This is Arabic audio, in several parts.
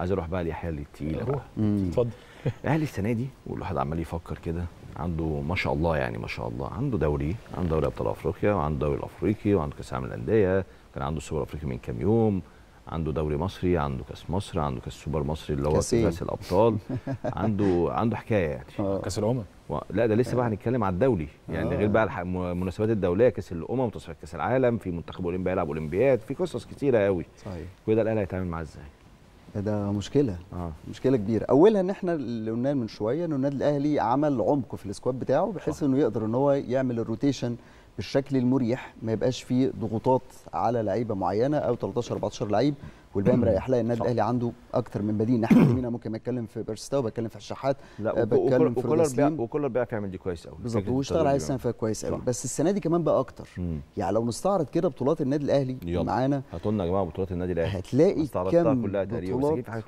عايز اروح بقى الاحياء الثقيله اروح اتفضل الاهلي السنه دي والواحد عمال يفكر كده عنده ما شاء الله يعني ما شاء الله عنده دوري عنده دوري ابطال افريقيا وعنده دوري الافريقي وعنده كاس العالم للانديه كان عنده السوبر الافريقي من كام يوم عنده دوري مصري عنده كاس مصر عنده كاس سوبر مصري اللي هو كاس الابطال عنده عنده حكايه يعني آه. كاس الامم و... لا ده لسه بقى هنتكلم على الدولي يعني غير آه. بقى المناسبات الدوليه كاس الامم تصفيات كاس العالم في منتخب اولمبي هيلعب اولمبياد في قصص كتيره قوي صحيح كل ده الاهلي هيتعامل معاه ازاي ده مشكله آه. مشكله كبيره اولها ان احنا اللي قلناه من شويه ان النادي الاهلي عمل عمق في السكواد بتاعه بحيث انه يقدر ان هو يعمل الروتيشن بالشكل المريح ما يبقاش فيه ضغوطات على لعيبه معينه او 13 14 لعيب والباقي مريح لها النادي الاهلي عنده اكتر من بديل ناحيه اليمين ممكن بتكلم في بيرستاو بتكلم في الشحات لا آه، بتكلم في وكولر بيع وكولر بيعرف يعمل دي كويس قوي بالظبط واشتغل عليه السنه فيها كويس قوي بس السنه دي كمان بقى اكتر مم. يعني لو نستعرض كده بطولات النادي الاهلي معانا هاتوا لنا يا جماعه بطولات النادي الاهلي هتلاقي كم كلها بطولات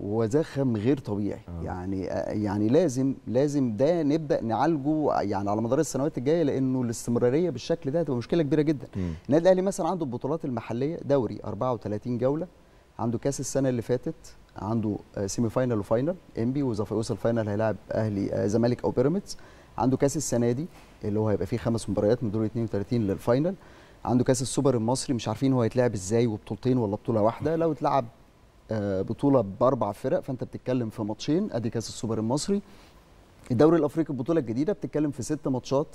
وزخم غير طبيعي آه. يعني آه، يعني لازم لازم ده نبدا نعالجه يعني على مدار السنوات الجايه لانه الاستمراريه بالشكل ده هتبقى مشكله كبيره جدا النادي الاهلي مثلا عنده البطولات المحليه دوري 34 جوله عنده كاس السنه اللي فاتت عنده سيمي فاينل وفاينل انبي واذا وصل فاينل هيلاعب اهلي آه، زمالك او بيراميدز عنده كاس السنه دي اللي هو هيبقى فيه خمس مباريات من دور 32 للفاينل عنده كاس السوبر المصري مش عارفين هو هيتلعب ازاي وبطولتين ولا بطوله واحده لو اتلعب آه، بطوله باربع فرق فانت بتتكلم في ماتشين ادي كاس السوبر المصري الدوري الافريقي البطوله الجديده بتتكلم في ست ماتشات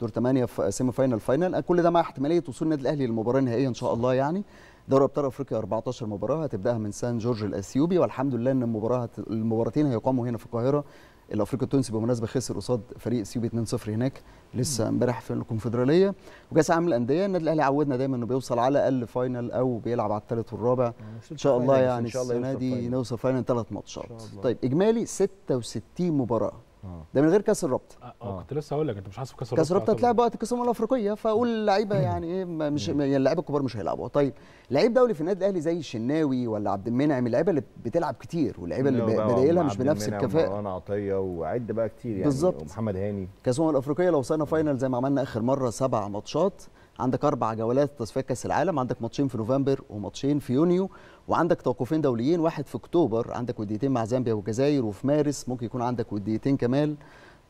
دور 8 سيمي فاينل فاينل كل ده مع احتماليه وصول النادي الاهلي للمباراه النهائيه ان شاء الله يعني دوري ابطال افريقيا 14 مباراه هتبداها من سان جورج الاثيوبي والحمد لله ان المباراه المباراتين هيقاموا هنا في القاهره الافريقي التونسي بالمناسبه خسر قصاد فريق اثيوبي 2-0 هناك لسه امبارح في الكونفدراليه وكاس عالم الانديه النادي الاهلي عودنا دايما انه بيوصل على الاقل فاينل او بيلعب على الثالث والرابع ان شاء الله يعني السنه دي نوصل فاينل ثلاث ماتشات طيب اجمالي 66 مباراه آه. ده من غير كاس الرابطه آه،, اه كنت لسه هقول لك انت مش حاسب كاس الرابطه كاس الرابطه هتلعب وقت الامم الافريقيه فاقول اللعيبه يعني ايه مش يعني اللعيبه الكبار مش هيلعبوا طيب لعيب دولي في النادي الاهلي زي الشناوي ولا عبد المنعم اللعيبه اللي بتلعب كتير واللعيبه اللي بدايلها مش بنفس الكفاءه ومروان عطيه وعد بقى كتير يعني بالزبط. ومحمد هاني كاس الامم الافريقيه لو وصلنا فاينل زي ما عملنا اخر مره سبع ماتشات عندك اربع جولات تصفيات كاس العالم عندك ماتشين في نوفمبر وماتشين في يونيو وعندك توقفين دوليين واحد في اكتوبر عندك وديتين مع زامبيا والجزائر وفي مارس ممكن يكون عندك وديتين كمان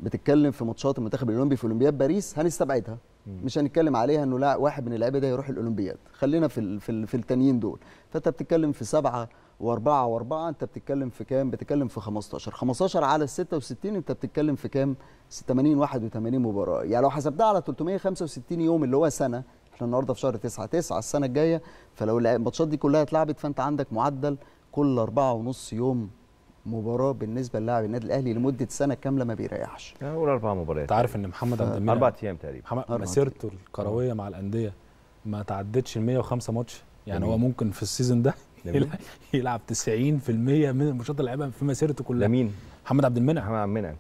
بتتكلم في ماتشات المنتخب الاولمبي في اولمبياد باريس هنستبعدها مش هنتكلم عليها انه لا واحد من اللعيبه ده يروح الاولمبياد خلينا في ال في, في التانيين دول فانت بتتكلم في سبعه و4 و4 انت بتتكلم في كام بتتكلم في 15 15 على 66 انت بتتكلم في كام 80 81 مباراه يعني لو حسبتها على 365 يوم اللي هو سنه احنا النهارده في شهر 9 9 السنه الجايه فلو الماتشات دي كلها اتلعبت فانت عندك معدل كل 4 ونص يوم مباراه بالنسبه للاعب النادي الاهلي لمده سنه كامله ما بيريحش اقول اربع مباريات انت عارف ان محمد عبد المنعم اربع ايام تقريبا محمد مسيرته الكرويه مع الانديه ما تعدتش ال 105 ماتش يعني هو ممكن في السيزون ده يلعب 90% من الماتشات اللي لعبها في مسيرته كلها لمين؟ محمد عبد المنعم محمد عبد المنعم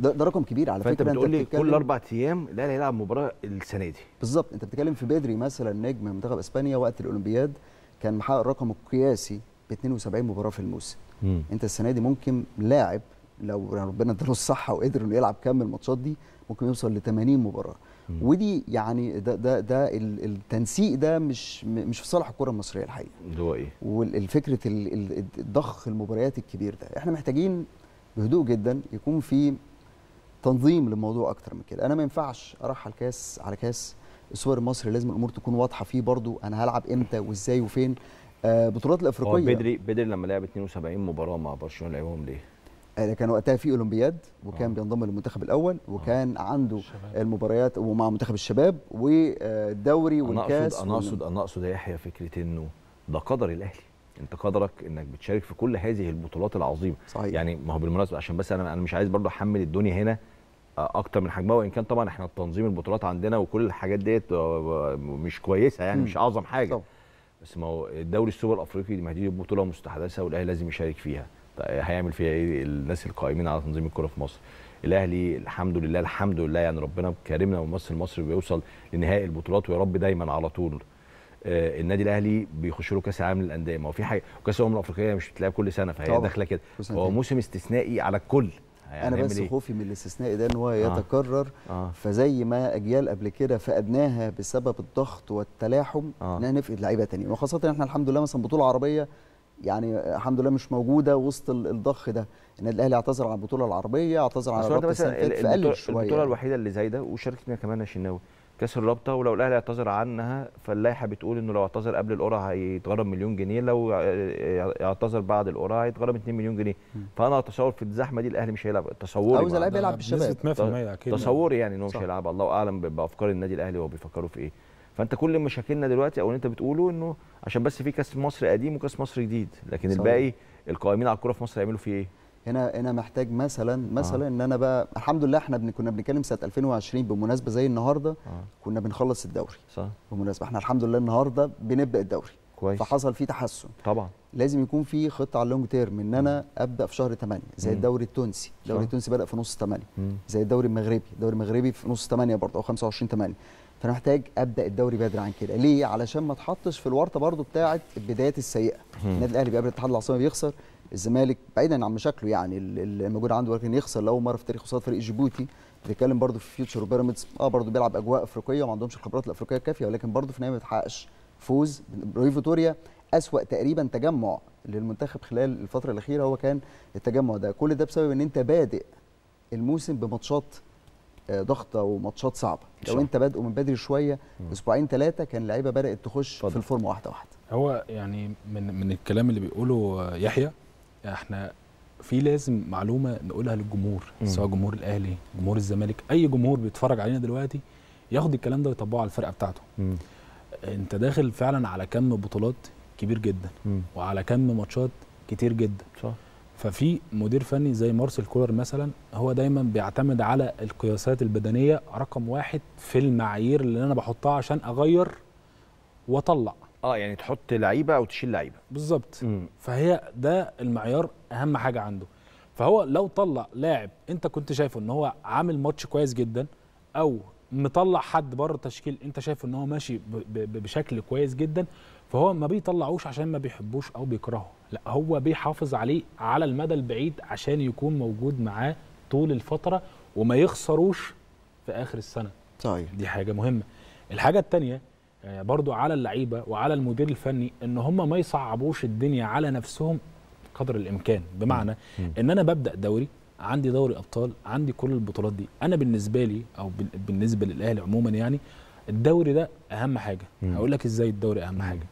ده, ده رقم كبير على فكره بتقول لي كل اربع ايام الاهلي هيلعب مباراه السنه دي بالظبط انت بتتكلم في بدري مثلا نجم منتخب اسبانيا وقت الاولمبياد كان محقق الرقم القياسي ب 72 مباراه في الموسم مم. انت السنه دي ممكن لاعب لو ربنا اداله الصحه وقدر انه يلعب كم الماتشات دي ممكن يوصل ل 80 مباراه ودي يعني ده ده ده التنسيق ده مش مش في صالح الكره المصريه الحقيقه اللي هو ايه والفكره الضخ المباريات الكبير ده احنا محتاجين بهدوء جدا يكون في تنظيم للموضوع اكتر من كده انا ما ينفعش ارحل كاس على كاس السوبر المصري لازم الامور تكون واضحه فيه برضو انا هلعب امتى وازاي وفين آه، بطولات الافريقيه هو بدري بدري لما لعب 72 مباراه مع برشلونه لعبهم ليه آه، كان وقتها في اولمبياد وكان أوه. بينضم للمنتخب الاول آه. وكان أوه. عنده الشباب. المباريات ومع منتخب الشباب والدوري والكاس انا اقصد انا اقصد يا يحيى فكره انه ده قدر الاهلي انت قدرك انك بتشارك في كل هذه البطولات العظيمه صحيح. يعني ما هو بالمناسبه عشان بس انا انا مش عايز برضه احمل الدنيا هنا آه، اكتر من حجمها وان كان طبعا احنا تنظيم البطولات عندنا وكل الحاجات ديت مش كويسه يعني م. مش اعظم حاجه طبعا. بس ما هو الدوري السوبر الافريقي ما دي بطوله مستحدثه والاهلي لازم يشارك فيها هيعمل فيها ايه الناس القائمين على تنظيم الكره في مصر الاهلي الحمد لله الحمد لله يعني ربنا كرمنا والممثل المصري بيوصل لنهائي البطولات ويا رب دايما على طول آه، النادي الاهلي بيخش له كاس العالم للانديه ما هو في حاجه وكاس الامم الافريقيه مش بتلعب كل سنه فهي داخله كده هو موسم استثنائي على الكل يعني انا بس إيه؟ خوفي من الاستثناء ده ان هو آه. يتكرر آه. آه. فزي ما اجيال قبل كده فقدناها بسبب الضغط والتلاحم آه. انها نفقد لعيبه تانية وخاصه احنا الحمد لله مثلا بطوله عربيه يعني الحمد لله مش موجوده وسط الضخ ده النادي الاهلي اعتذر عن البطوله العربيه اعتذر عن الرابطه البطوله, البطولة يعني. الوحيده اللي زايده وشاركتنا كمان الشناوي كاس الرابطه ولو الاهلي اعتذر عنها فاللائحه بتقول انه لو اعتذر قبل القرعه هيتغرم مليون جنيه لو اعتذر بعد القرعه هيتغرم 2 مليون جنيه فانا اتصور في الزحمه دي الاهلي مش هيلعب تصوري عاوز لعيب يلعب بالشباب تصوري يعني, يعني ان هو مش هيلعب الله اعلم بافكار النادي الاهلي هو بيفكروا في ايه فانت كل مشاكلنا دلوقتي او اللي انت بتقوله انه عشان بس في كاس مصر قديم وكاس مصر جديد لكن صحيح. الباقي القائمين على الكوره في مصر هيعملوا فيه ايه هنا هنا محتاج مثلا آه. مثلا آه. ان انا بقى الحمد لله احنا بن كنا بنتكلم سنه 2020 بمناسبه زي النهارده آه. كنا بنخلص الدوري صح بمناسبه احنا الحمد لله النهارده بنبدا الدوري كويس فحصل فيه تحسن طبعا لازم يكون في خطه على اللونج تيرم ان انا ابدا في شهر 8 زي م. الدوري التونسي الدوري التونسي بدا في نص 8 م. زي الدوري المغربي الدوري المغربي في نص 8 برضه او 25 8 فانا محتاج ابدا الدوري بدري عن كده ليه علشان ما اتحطش في الورطه برضو بتاعه البدايات السيئه النادي الاهلي بيقابل الاتحاد العاصمه بيخسر الزمالك بعيدا عن مشاكله يعني اللي موجود عنده ولكن يخسر لاول مره في تاريخ قصاد فريق جيبوتي بيتكلم برضو في فيوتشر وبيراميدز اه برضو بيلعب اجواء افريقيه وما عندهمش الخبرات الافريقيه الكافيه ولكن برضو في النهايه ما بيتحققش فوز روي فيتوريا اسوا تقريبا تجمع للمنتخب خلال الفتره الاخيره هو كان التجمع ده كل ده بسبب ان انت بادئ الموسم بماتشات آه، ضغطه وماتشات صعبه لو انت بادئ من بدري شويه اسبوعين ثلاثه كان اللعيبه بدات تخش فضل. في الفورمه واحده واحده هو يعني من من الكلام اللي بيقوله يحيى احنا في لازم معلومه نقولها للجمهور مم. سواء جمهور الاهلي جمهور الزمالك اي جمهور بيتفرج علينا دلوقتي ياخد الكلام ده ويطبقه على الفرقه بتاعته مم. انت داخل فعلا على كم بطولات كبير جدا مم. وعلى كم ماتشات كتير جدا صح. ففي مدير فني زي مارسيل كولر مثلا هو دايما بيعتمد على القياسات البدنيه رقم واحد في المعايير اللي انا بحطها عشان اغير واطلع اه يعني تحط لعيبه او تشيل لعيبه بالظبط فهي ده المعيار اهم حاجه عنده فهو لو طلع لاعب انت كنت شايفه ان هو عامل ماتش كويس جدا او مطلع حد بره التشكيل انت شايفه ان هو ماشي بشكل كويس جدا فهو ما بيطلعوش عشان ما بيحبوش او بيكرهه لا هو بيحافظ عليه على المدى البعيد عشان يكون موجود معاه طول الفتره وما يخسروش في اخر السنه طيب دي حاجه مهمه الحاجه الثانيه آه، برضو على اللعيبه وعلى المدير الفني ان هم ما يصعبوش الدنيا على نفسهم قدر الامكان بمعنى مم. ان انا ببدا دوري عندي دوري ابطال عندي كل البطولات دي انا بالنسبه لي او بالنسبه للاهلي عموما يعني الدوري ده اهم حاجه هقول لك ازاي الدوري اهم حاجه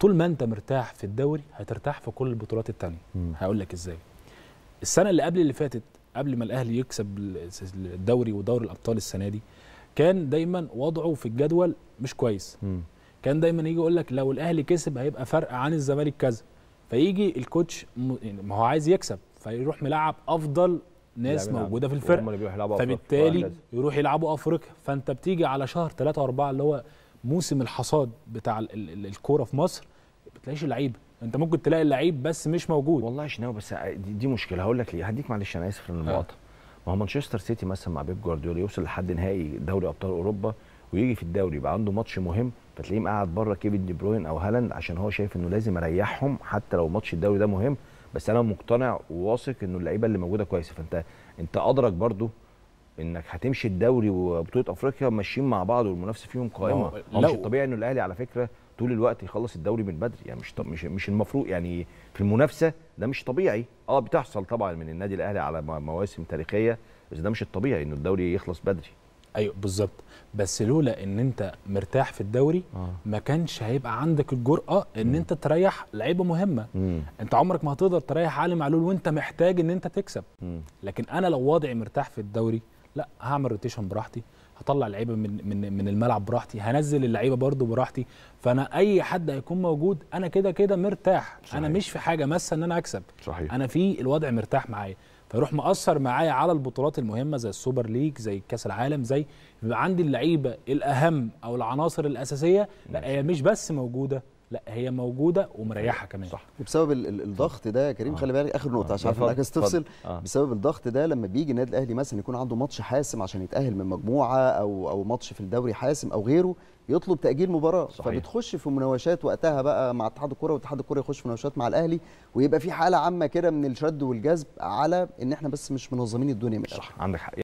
طول ما انت مرتاح في الدوري هترتاح في كل البطولات الثانيه هقول لك ازاي السنه اللي قبل اللي فاتت قبل ما الاهلي يكسب الدوري ودوري الابطال السنه دي كان دايما وضعه في الجدول مش كويس مم. كان دايما يجي يقول لك لو الاهلي كسب هيبقى فرق عن الزمالك كذا فيجي الكوتش يعني ما هو عايز يكسب فيروح ملعب افضل ناس موجوده في الفرق فبالتالي يروح يلعبوا افريقيا فانت بتيجي على شهر 3 و4 اللي هو موسم الحصاد بتاع الكوره في مصر ما بتلاقيش اللعيبه انت ممكن تلاقي اللعيب بس مش موجود والله شناوي بس دي, دي مشكله هقول لك ليه هديك معلش انا اسف للمقاطعه آه. ما هو مانشستر سيتي مثلا مع بيب جوارديولا يوصل لحد نهائي دوري ابطال اوروبا ويجي في الدوري يبقى عنده ماتش مهم فتلاقيه قاعد بره كيفن دي بروين او هالاند عشان هو شايف انه لازم اريحهم حتى لو ماتش الدوري ده مهم بس انا مقتنع وواثق انه اللعيبه اللي موجوده كويسه فانت انت ادرك برضو انك هتمشي الدوري وبطوله افريقيا ماشيين مع بعض والمنافسه فيهم قائمه مش الطبيعي ان الاهلي على فكره طول الوقت يخلص الدوري من بدري يعني مش مش مش المفروض يعني في المنافسه ده مش طبيعي اه بتحصل طبعا من النادي الاهلي على مواسم تاريخيه بس ده مش الطبيعي ان الدوري يخلص بدري ايوه بالظبط بس لولا ان انت مرتاح في الدوري آه. ما كانش هيبقى عندك الجرأه ان م. انت تريح لعيبه مهمه م. انت عمرك ما هتقدر تريح علي معلول وانت محتاج ان انت تكسب م. لكن انا لو وضعي مرتاح في الدوري لا هعمل روتيشن براحتي هطلع اللعيبه من من من الملعب براحتي هنزل اللعيبه برده براحتي فانا اي حد هيكون موجود انا كده كده مرتاح صحيح. انا مش في حاجه ماسه ان انا اكسب صحيح. انا في الوضع مرتاح معايا فيروح مأثر معايا على البطولات المهمه زي السوبر ليج زي كاس العالم زي بيبقى عندي اللعيبه الاهم او العناصر الاساسيه لا هي مش بس موجوده لا هي موجوده ومريحه كمان صح وبسبب الضغط ده يا كريم آه. خلي بالك اخر نقطه عشان آه. عارف عايز تفصل آه. بسبب الضغط ده لما بيجي النادي الاهلي مثلا يكون عنده ماتش حاسم عشان يتاهل من مجموعه او او ماتش في الدوري حاسم او غيره يطلب تاجيل مباراه صحيح. فبتخش في مناوشات وقتها بقى مع اتحاد الكوره واتحاد الكوره يخش في مناوشات مع الاهلي ويبقى في حاله عامه كده من الشد والجذب على ان احنا بس مش منظمين الدنيا مش صح عندك حق